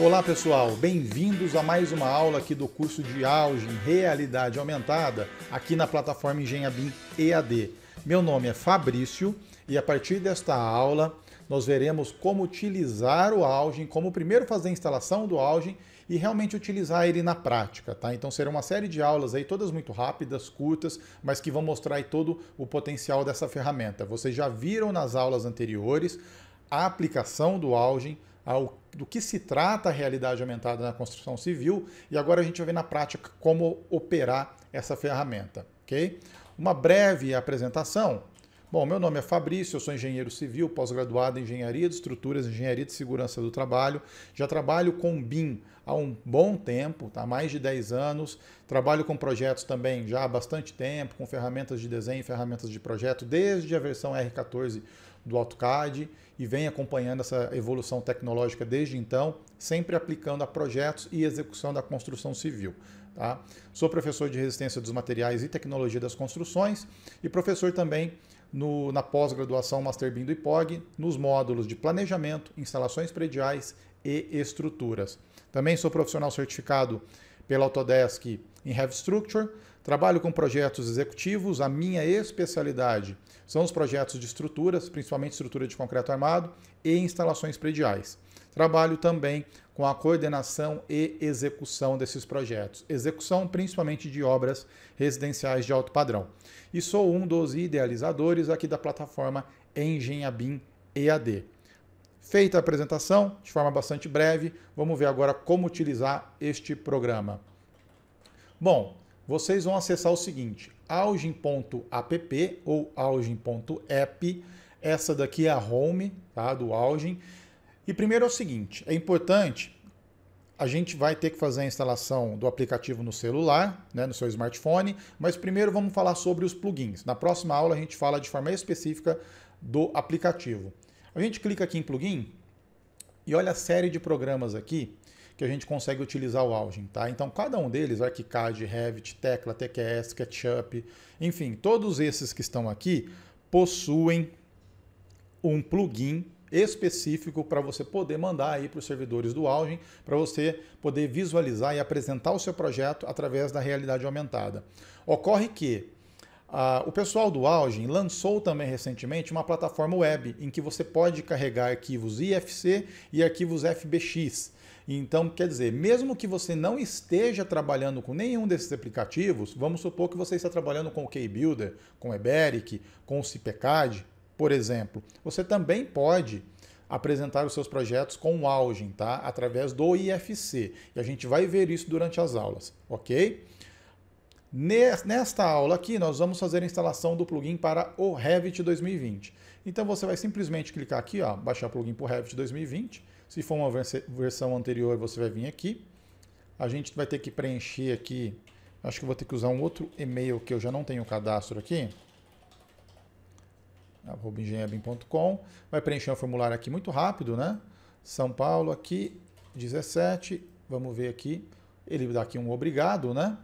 Olá pessoal, bem-vindos a mais uma aula aqui do curso de Auge em Realidade Aumentada aqui na plataforma Engenhabim EAD. Meu nome é Fabrício e a partir desta aula nós veremos como utilizar o Auge, como primeiro fazer a instalação do Auge e realmente utilizar ele na prática, tá? Então será uma série de aulas aí, todas muito rápidas, curtas, mas que vão mostrar aí todo o potencial dessa ferramenta. Vocês já viram nas aulas anteriores a aplicação do Auge ao, do que se trata a realidade aumentada na construção civil e agora a gente vai ver na prática como operar essa ferramenta, ok? Uma breve apresentação Bom, meu nome é Fabrício, eu sou engenheiro civil, pós-graduado em engenharia de estruturas, engenharia de segurança do trabalho. Já trabalho com BIM há um bom tempo, tá? mais de 10 anos. Trabalho com projetos também já há bastante tempo, com ferramentas de desenho, ferramentas de projeto, desde a versão R14 do AutoCAD e vem acompanhando essa evolução tecnológica desde então, sempre aplicando a projetos e execução da construção civil. Tá? Sou professor de resistência dos materiais e tecnologia das construções e professor também no, na pós-graduação Masterbim do IPOG, nos módulos de planejamento, instalações prediais e estruturas. Também sou profissional certificado pela Autodesk em Heavy Structure. Trabalho com projetos executivos. A minha especialidade são os projetos de estruturas, principalmente estrutura de concreto armado e instalações prediais. Trabalho também com a coordenação e execução desses projetos. Execução principalmente de obras residenciais de alto padrão. E sou um dos idealizadores aqui da plataforma Engenhabim EAD. Feita a apresentação, de forma bastante breve, vamos ver agora como utilizar este programa. Bom, vocês vão acessar o seguinte, algin.app ou algin.app, essa daqui é a home tá, do Algin. E primeiro é o seguinte, é importante, a gente vai ter que fazer a instalação do aplicativo no celular, né, no seu smartphone, mas primeiro vamos falar sobre os plugins. Na próxima aula a gente fala de forma específica do aplicativo. A gente clica aqui em plugin e olha a série de programas aqui que a gente consegue utilizar o Algin, tá? Então cada um deles, ArchiCAD, Revit, Tecla, TQS, SketchUp, enfim, todos esses que estão aqui possuem um plugin específico para você poder mandar aí para os servidores do Algin, para você poder visualizar e apresentar o seu projeto através da realidade aumentada. Ocorre que ah, o pessoal do Augen lançou também recentemente uma plataforma web em que você pode carregar arquivos IFC e arquivos FBX. Então, quer dizer, mesmo que você não esteja trabalhando com nenhum desses aplicativos, vamos supor que você está trabalhando com o KBuilder, com o Eberic, com o CPCAD, por exemplo, você também pode apresentar os seus projetos com o Augen, tá? Através do IFC. E a gente vai ver isso durante as aulas, ok? Nesta aula aqui, nós vamos fazer a instalação do plugin para o Revit 2020. Então você vai simplesmente clicar aqui, ó, baixar plugin para o Revit 2020. Se for uma versão anterior, você vai vir aqui. A gente vai ter que preencher aqui, acho que vou ter que usar um outro e-mail que eu já não tenho cadastro aqui. engenharia.com. Vai preencher um formulário aqui muito rápido, né? São Paulo aqui, 17, vamos ver aqui. Ele dá aqui um obrigado, né?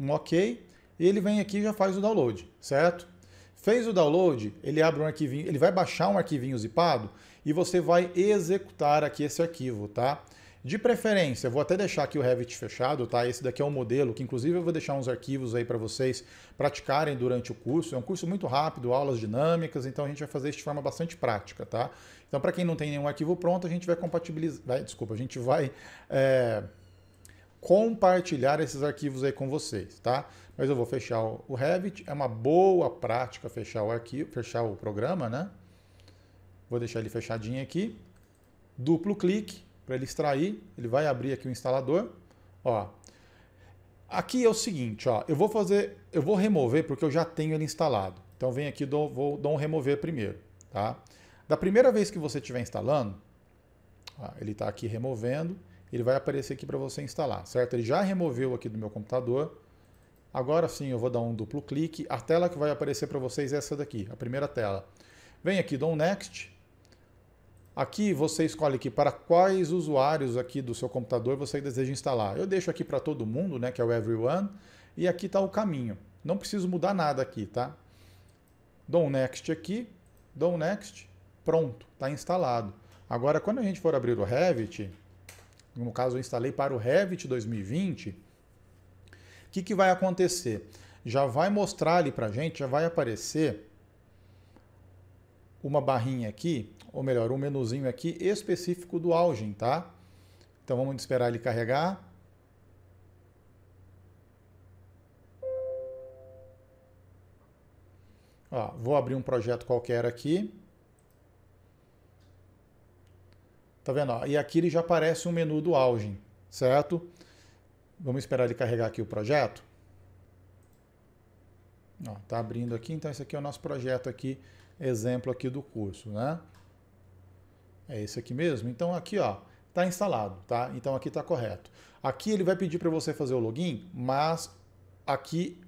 um OK, e ele vem aqui e já faz o download, certo? Fez o download, ele abre um arquivinho, ele vai baixar um arquivinho zipado e você vai executar aqui esse arquivo, tá? De preferência, vou até deixar aqui o Revit fechado, tá? Esse daqui é um modelo que inclusive eu vou deixar uns arquivos aí para vocês praticarem durante o curso. É um curso muito rápido, aulas dinâmicas, então a gente vai fazer isso de forma bastante prática, tá? Então para quem não tem nenhum arquivo pronto, a gente vai compatibilizar, desculpa, a gente vai é, compartilhar esses arquivos aí com vocês, tá? Mas eu vou fechar o Revit, é uma boa prática fechar o arquivo, fechar o programa, né? Vou deixar ele fechadinho aqui. Duplo clique para ele extrair, ele vai abrir aqui o instalador, ó. Aqui é o seguinte, ó, eu vou fazer, eu vou remover porque eu já tenho ele instalado. Então vem aqui, dou, vou dar um remover primeiro, tá? Da primeira vez que você estiver instalando, ó, ele está aqui removendo, ele vai aparecer aqui para você instalar, certo? Ele já removeu aqui do meu computador. Agora sim, eu vou dar um duplo clique. A tela que vai aparecer para vocês é essa daqui, a primeira tela. Vem aqui, dou um Next. Aqui você escolhe aqui para quais usuários aqui do seu computador você deseja instalar. Eu deixo aqui para todo mundo, né, que é o Everyone. E aqui está o caminho. Não preciso mudar nada aqui, tá? Dou um Next aqui, dou um Next, pronto, está instalado. Agora, quando a gente for abrir o Revit, no caso eu instalei para o Revit 2020, o que, que vai acontecer? Já vai mostrar ali para a gente, já vai aparecer uma barrinha aqui, ou melhor, um menuzinho aqui específico do Algin, tá? Então vamos esperar ele carregar. Ó, vou abrir um projeto qualquer aqui. Tá vendo? Ó? E aqui ele já aparece um menu do Augen, certo? Vamos esperar ele carregar aqui o projeto. Ó, tá abrindo aqui, então esse aqui é o nosso projeto aqui, exemplo aqui do curso, né? É esse aqui mesmo. Então aqui, ó, tá instalado, tá? Então aqui tá correto. Aqui ele vai pedir para você fazer o login, mas aqui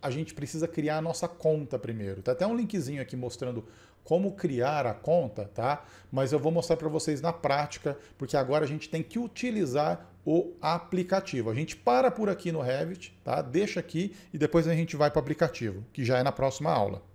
a gente precisa criar a nossa conta primeiro. Tá até um linkzinho aqui mostrando como criar a conta, tá? Mas eu vou mostrar para vocês na prática, porque agora a gente tem que utilizar o aplicativo. A gente para por aqui no Revit, tá? Deixa aqui e depois a gente vai para o aplicativo, que já é na próxima aula.